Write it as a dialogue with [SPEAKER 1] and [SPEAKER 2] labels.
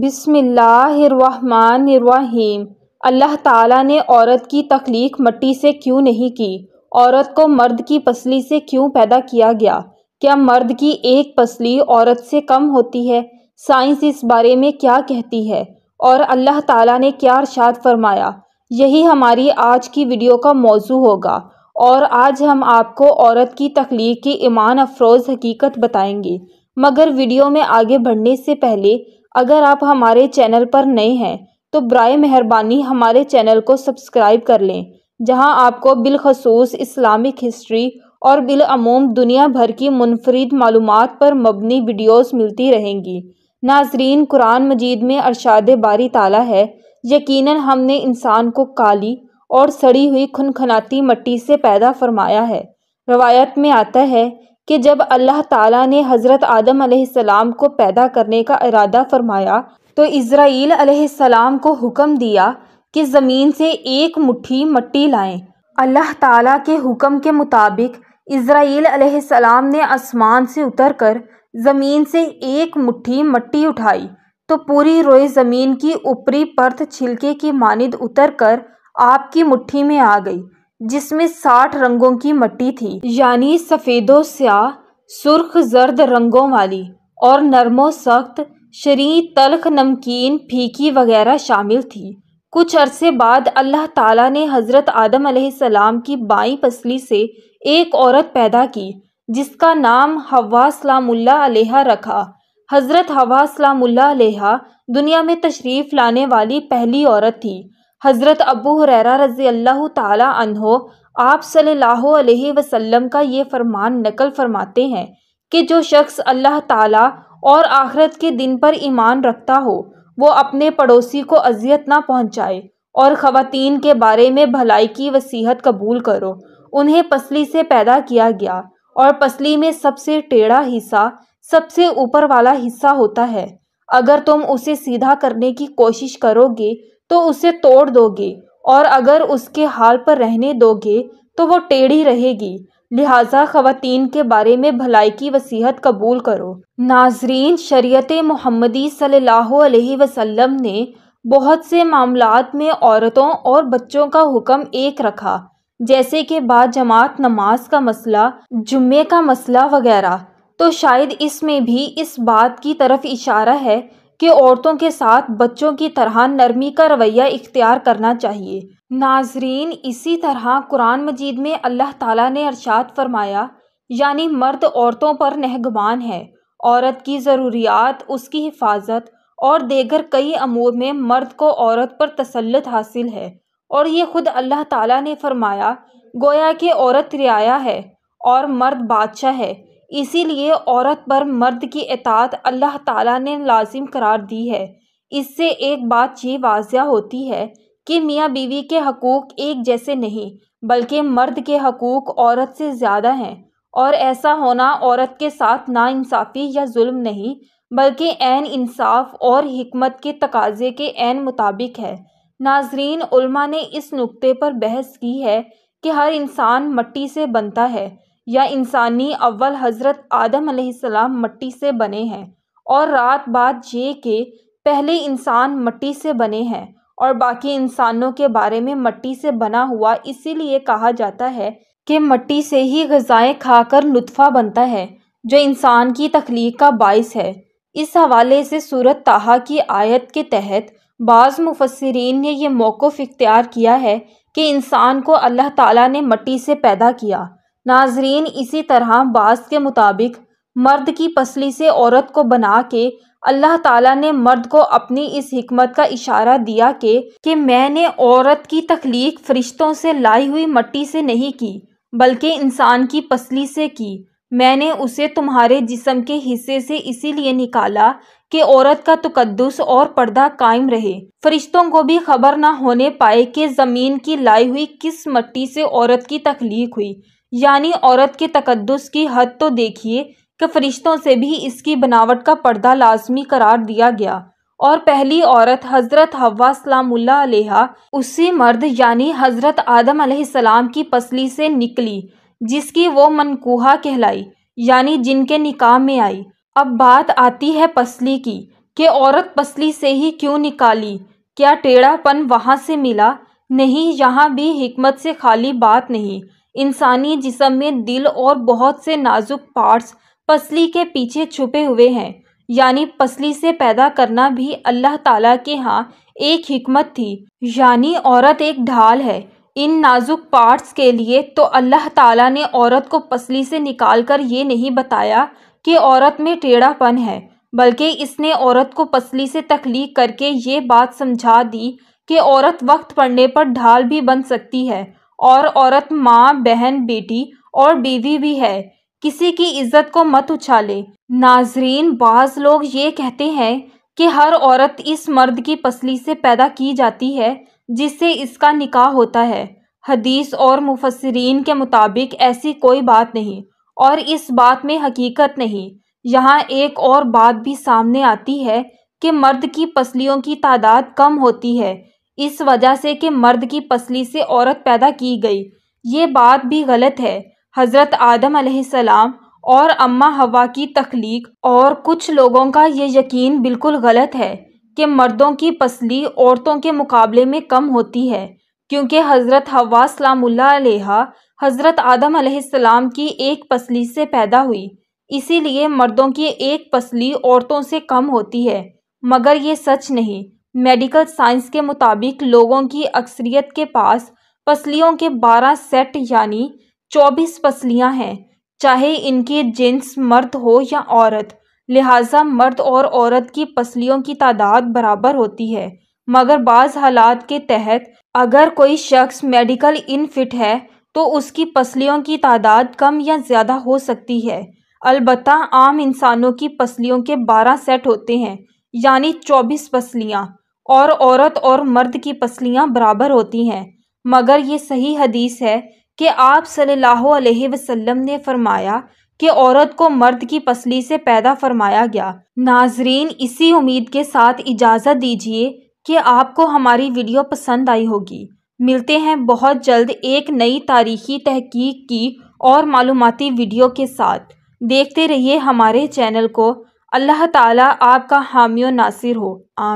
[SPEAKER 1] बिसमीम अल्लाह ताला ने औरत की तख्लीक मट्टी से क्यों नहीं की औरत को मर्द की पसली से क्यों पैदा किया गया क्या मर्द की एक पसली औरत से कम होती है साइंस इस बारे में क्या कहती है और अल्लाह ताला ने क्या अरशाद फरमाया यही हमारी आज की वीडियो का मौजू होगा और आज हम आपको औरत की तख्लीक की ईमान अफरोज़ हकीकत बताएंगे मगर वीडियो में आगे बढ़ने से पहले अगर आप हमारे चैनल पर नए हैं तो बर मेहरबानी हमारे चैनल को सब्सक्राइब कर लें जहां आपको बिलखसूस इस्लामिक हिस्ट्री और बिलूम दुनिया भर की मुनफरद मालूम पर मबनी वीडियोस मिलती रहेंगी नाजरीन कुरान मजीद में अरशाद बारी ताला है यकीन हमने इंसान को काली और सड़ी हुई खुनखनाती मट्टी से पैदा फरमाया है रवायत में आता है कि जब अल्लाह ताला ने हज़रत आदम सलाम को पैदा करने का इरादा फरमाया तो इसराइल सलाम को हुक्म दिया कि ज़मीन से एक मुट्ठी मट्टी लाएं। अल्लाह ताला के हुक्म के मुताबिक इसराइल सलाम ने आसमान से उतरकर ज़मीन से एक मुट्ठी मट्टी उठाई तो पूरी रोए ज़मीन की ऊपरी परत छिलके की मानद उतर कर आपकी मुट्ठी में आ गई जिसमें साठ रंगों की मट्टी थी यानी सफ़ेदो स्या सुर्ख जर्द रंगों वाली और नरमो सख्त शरी तलख नमकीन फीकी वगैरह शामिल थी कुछ अरसे बाद अल्लाह ताला ने हज़रत आदम सलाम की बाई पसली से एक औरत पैदा की जिसका नाम हवा सलामुल्ला रखा हज़रत हवा सलामुल्ला दुनिया में तशरीफ़ लाने वाली पहली औरत थी हज़रत अबू हुररा रज़ी अल्लाह तहो आप सल्लल्लाहु अलैहि वसल्लम का ये फरमान नकल फरमाते हैं कि जो शख्स अल्लाह ताला और आखरत के दिन पर ईमान रखता हो वो अपने पड़ोसी को अजियत ना पहुंचाए और ख़वातीन के बारे में भलाई की वसीहत कबूल करो उन्हें पसली से पैदा किया गया और पसली में सबसे टेढ़ा हिस्सा सबसे ऊपर वाला हिस्सा होता है अगर तुम उसे सीधा करने की कोशिश करोगे तो उसे तोड़ दोगे और अगर उसके हाल पर रहने दोगे तो वो टेढ़ी रहेगी लिहाजा ख़वातीन के बारे में भलाई की वसीहत कबूल करो नाजरीन शरीत मोहम्मदी सल्लल्लाहु अलैहि वसल्लम ने बहुत से मामलात में औरतों और बच्चों का हुक्म एक रखा जैसे कि बाद जमात नमाज का मसला जुम्मे का मसला वगैरह तो शायद इसमें भी इस बात की तरफ इशारा है कि औरतों के साथ बच्चों की तरह नरमी का रवैया इख्तियार करना चाहिए नाजरीन इसी तरह कुरान मजीद में अल्लाह ताला ने अरशाद फरमाया यानी मर्द औरतों पर नहगबान है औरत की ज़रूरियात उसकी हिफाजत और देगर कई अमूर में मर्द को औरत पर तसलत हासिल है और ये खुद अल्लाह ताला ने फरमाया गोया कि औरत रियाया है और मर्द बादशाह है इसीलिए औरत पर मर्द की एतात अल्लाह ताला ने लाजिम करार दी है इससे एक बात ये वाजिया होती है कि मियाँ बीवी के हकूक़ एक जैसे नहीं बल्कि मर्द के हकूक़ औरत से ज़्यादा हैं और ऐसा होना औरत के साथ नाइंसाफ़ी या जुल्म नहीं बल्कि एन इंसाफ और हमत के तकाजे के एन मुताबिक है नाजरीन ने इस नुक्ते पर बहस की है कि हर इंसान मट्टी से बनता है या इंसानी अव्वल हज़रत आदम सलाम मट्टी से बने हैं और रात बात ये कि पहले इंसान मट्टी से बने हैं और बाकी इंसानों के बारे में मट्टी से बना हुआ इसीलिए कहा जाता है कि मट्टी से ही गज़ाएँ खाकर लुत्फ़ा बनता है जो इंसान की तख्लीक का बायस है इस हवाले से सूरत ताहा की आयत के तहत बाज़ मुफसरीन ने यह मौक़ इख्तियार किया है कि इंसान को अल्लाह ताला ने मट्टी से पैदा किया नाजरीन इसी तरह बास के मुताबिक मर्द की पसली से औरत को बना के अल्लाह ताला ने मर्द को अपनी इस हिकमत का इशारा दिया के कि मैंने औरत की तख्लीक फरिश्तों से लाई हुई मट्टी से नहीं की बल्कि इंसान की पसली से की मैंने उसे तुम्हारे जिस्म के हिस्से से इसीलिए निकाला कि औरत का तकदस और पर्दा कायम रहे फरिश्तों को भी खबर ना होने पाए कि ज़मीन की लाई हुई किस मट्टी से औरत की तख्लीक हुई यानी औरत के तकदस की हद तो देखिए कि फरिश्तों से भी इसकी बनावट का पर्दा लाजमी करार दिया गया और पहली औरत हज़रत हवा सलामुल्ला उसी मर्द यानी हज़रत आदम सलाम की पसली से निकली जिसकी वो मनकूहा कहलाई यानी जिनके निकाह में आई अब बात आती है पसली की कि औरत पसली से ही क्यों निकाली क्या टेढ़ापन वहाँ से मिला नहीं यहाँ भी हमत से खाली बात नहीं इंसानी जिसम में दिल और बहुत से नाजुक पार्ट्स पसली के पीछे छुपे हुए हैं यानी पसली से पैदा करना भी अल्लाह ताला के यहाँ एक हमत थी यानी औरत एक ढाल है इन नाजुक पार्ट्स के लिए तो अल्लाह ताला ने औरत को पसली से निकाल कर ये नहीं बताया कि औरत में टेढ़ापन है बल्कि इसने औरत को पसली से तख्लीक करके ये बात समझा दी कि औरत वक्त पड़ने पर ढाल भी बन सकती है और औरत माँ बहन बेटी और बीवी भी है किसी की इज्जत को मत उछाले नाजरीन बाज लोग ये कहते हैं कि हर औरत इस मर्द की पसली से पैदा की जाती है जिससे इसका निकाह होता है हदीस और मुफसरीन के मुताबिक ऐसी कोई बात नहीं और इस बात में हकीकत नहीं यहाँ एक और बात भी सामने आती है कि मर्द की पसलियों की तादाद कम होती है इस वजह से कि मर्द की पसली से औरत पैदा की गई ये बात भी गलत है हज़रत आदम सलाम और अम्मा हवा की तख्लीक और कुछ लोगों का ये यकीन बिल्कुल गलत है कि मर्दों की पसली औरतों के मुकाबले में कम होती है क्योंकि हज़रत हवा सलामुल्ला हज़रत आदम सलाम की एक पसली से पैदा हुई इसीलिए मर्दों की एक पसली औरतों से कम होती है मगर ये सच नहीं मेडिकल साइंस के मुताबिक लोगों की अक्सरियत के पास पसलियों के 12 सेट यानी 24 पसलियां हैं चाहे इनके जेंस मर्द हो या औरत लिहाजा मर्द और औरत की पसलियों की तादाद बराबर होती है मगर बाज़ हालात के तहत अगर कोई शख्स मेडिकल इनफिट है तो उसकी पसलियों की तादाद कम या ज़्यादा हो सकती है अलबत् आम इंसानों की पसलियों के बारह सेट होते हैं यानी चौबीस पसलियाँ और औरत और मर्द की पसलियाँ बराबर होती हैं मगर ये सही हदीस है कि आप सल्लल्लाहु अलैहि वसल्लम ने फरमाया कि औरत को मर्द की पसली से पैदा फरमाया गया नाजरीन इसी उम्मीद के साथ इजाज़त दीजिए कि आपको हमारी वीडियो पसंद आई होगी मिलते हैं बहुत जल्द एक नई तारीखी तहकीक की और मालूमती वीडियो के साथ देखते रहिए हमारे चैनल को अल्लाह ताला आपका हामियो नासिर हो आम